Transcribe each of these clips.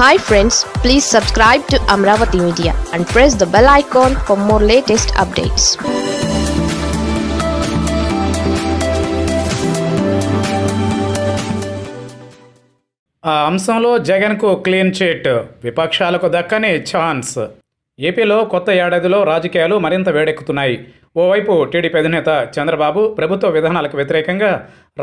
hi friends please subscribe to Amaravati media and press the bell icon for more latest updates ఆ అంశంలో జగన్కు clean chit విపక్షాలకు దక్కని chance ఏపీలో కొత్త ఏడాదిలో రాజకీయాలు మరింత వేడెక్కుతున్నాయి ఓవైపు టీడీపీ అధినేత చంద్రబాబు ప్రభుత్వ విధానాలకు వ్యతిరేకంగా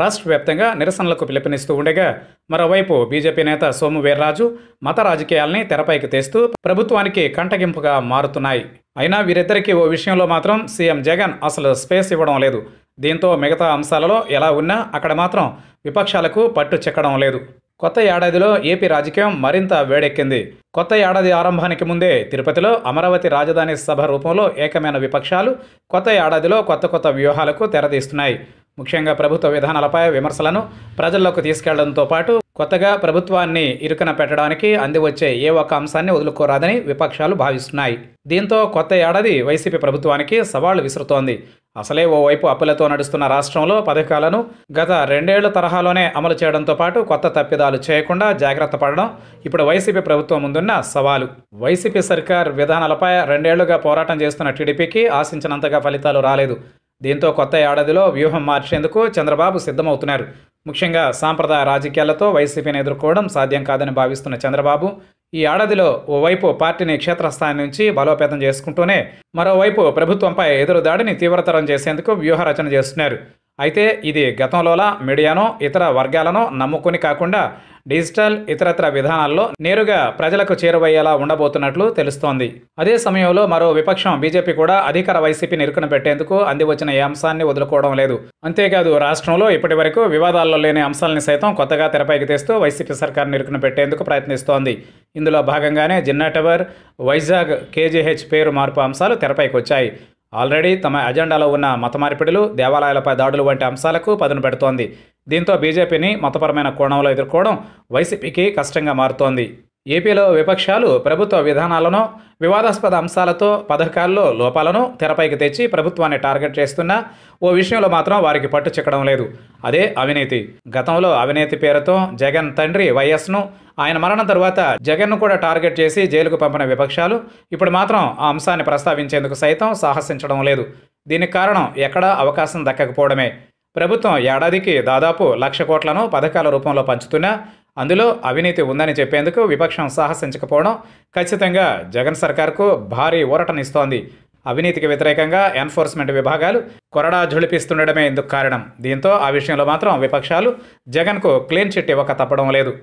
రాష్ట్ర వ్యాప్తంగా నిరసనలకు పిలుపునిస్తూ ఉండగా మరోవైపు బీజేపీ నేత సోము వీర్రాజు మత రాజకీయాల్ని తెరపైకి తెస్తూ ప్రభుత్వానికి కంటగింపుగా మారుతున్నాయి అయినా వీరిద్దరికీ ఓ విషయంలో మాత్రం సీఎం జగన్ అసలు స్పేస్ ఇవ్వడం లేదు దీంతో మిగతా అంశాలలో ఎలా ఉన్నా అక్కడ మాత్రం విపక్షాలకు పట్టు చెక్కడం లేదు కొత్త ఏడాదిలో ఏపీ రాజకీయం మరింత వేడెక్కింది కొత్త ఏడాది ఆరంభానికి ముందే తిరుపతిలో అమరావతి రాజధాని సభ రూపంలో ఏకమైన విపక్షాలు కొత్త ఏడాదిలో కొత్త కొత్త వ్యూహాలకు తెరదీస్తున్నాయి ముఖ్యంగా ప్రభుత్వ విధానాలపై విమర్శలను ప్రజల్లోకి తీసుకెళ్లడంతో పాటు కొత్తగా ప్రభుత్వాన్ని ఇరుకన పెట్టడానికి అందివచ్చే ఏ ఒక్క అంశాన్ని వదులుకోరాదని విపక్షాలు భావిస్తున్నాయి దీంతో కొత్త ఏడాది వైసీపీ ప్రభుత్వానికి సవాళ్లు విసురుతోంది అసలే ఓవైపు అప్పులతో నడుస్తున్న రాష్ట్రంలో పథకాలను గత రెండేళ్ల తరహాలోనే అమలు చేయడంతో పాటు కొత్త తప్పిదాలు చేయకుండా జాగ్రత్త పడడం ఇప్పుడు వైసీపీ ప్రభుత్వం ముందున్న సవాలు వైసీపీ సర్కార్ విధానాలపై రెండేళ్లుగా పోరాటం చేస్తున్న టీడీపీకి ఆశించినంతగా ఫలితాలు రాలేదు దీంతో కొత్త ఏడాదిలో వ్యూహం మార్చేందుకు చంద్రబాబు సిద్ధమవుతున్నారు ముఖ్యంగా సాంప్రదాయ రాజకీయాలతో వైసీపీని ఎదుర్కోవడం సాధ్యం కాదని భావిస్తున్న చంద్రబాబు ఈ ఏడాదిలో ఓవైపు పార్టీని క్షేత్రస్థాయి నుంచి బలోపేతం చేసుకుంటూనే మరోవైపు ప్రభుత్వంపై ఎదురుదాడిని తీవ్రతరం చేసేందుకు వ్యూహరచన చేస్తున్నారు అయితే ఇది గతంలోలా మీడియాను ఇతర వర్గాలను నమ్ముకుని కాకుండా డిజిటల్ ఇతరత్ర విధానాల్లో నేరుగా ప్రజలకు చేరువయ్యేలా ఉండబోతున్నట్లు తెలుస్తోంది అదే సమయంలో మరో విపక్షం బీజేపీ కూడా అధికార వైసీపీ నిరుకున పెట్టేందుకు అందివచ్చిన ఈ అంశాన్ని వదులుకోవడం లేదు అంతేకాదు రాష్ట్రంలో ఇప్పటి వరకు వివాదాల్లో లేని అంశాలని సైతం కొత్తగా తెరపైకి తెస్తూ వైసీపీ సర్కార్ని నిరుకున పెట్టేందుకు ప్రయత్నిస్తోంది ఇందులో భాగంగానే జిన్నా టవర్ వైజాగ్ కేజీహెచ్ పేరు మార్పు అంశాలు తెరపైకి వచ్చాయి ఆల్రెడీ తమ అజెండాలో ఉన్న మత మార్పిడులు దేవాలయాలపై దాడులు వంటి అంశాలకు పదును పెడుతోంది దీంతో బీజేపీని మతపరమైన కోణంలో ఎదుర్కోవడం వైసీపీకి కష్టంగా మారుతోంది ఏపీలో విపక్షాలు ప్రభుత్వ విధానాలను వివాదాస్పద అంశాలతో పథకాల్లో లోపాలను తెరపైకి తెచ్చి ప్రభుత్వాన్ని టార్గెట్ చేస్తున్నా ఓ విషయంలో మాత్రం వారికి పట్టు చిక్కడం లేదు అదే అవినీతి గతంలో అవినీతి పేరుతో జగన్ తండ్రి వైఎస్ను ఆయన మరణం తర్వాత జగన్ను కూడా టార్గెట్ చేసి జైలుకు పంపిన విపక్షాలు ఇప్పుడు మాత్రం ఆ అంశాన్ని ప్రస్తావించేందుకు సైతం సాహసించడం లేదు దీనికి కారణం ఎక్కడా అవకాశం దక్కకపోవడమే ప్రభుత్వం ఏడాదికి దాదాపు లక్ష కోట్లను పథకాల రూపంలో పంచుతున్నా అందులో అవినీతి ఉందని చెప్పేందుకు విపక్షం సాహసించకపోవడం ఖచ్చితంగా జగన్ సర్కార్కు భారీ ఊరటనిస్తోంది అవినీతికి వ్యతిరేకంగా ఎన్ఫోర్స్మెంట్ విభాగాలు కొరడా ఝుళిపిస్తుండడమే ఇందుకు కారణం దీంతో ఆ విషయంలో మాత్రం విపక్షాలు జగన్కు క్లీన్ చిట్ ఇవ్వక తప్పడం లేదు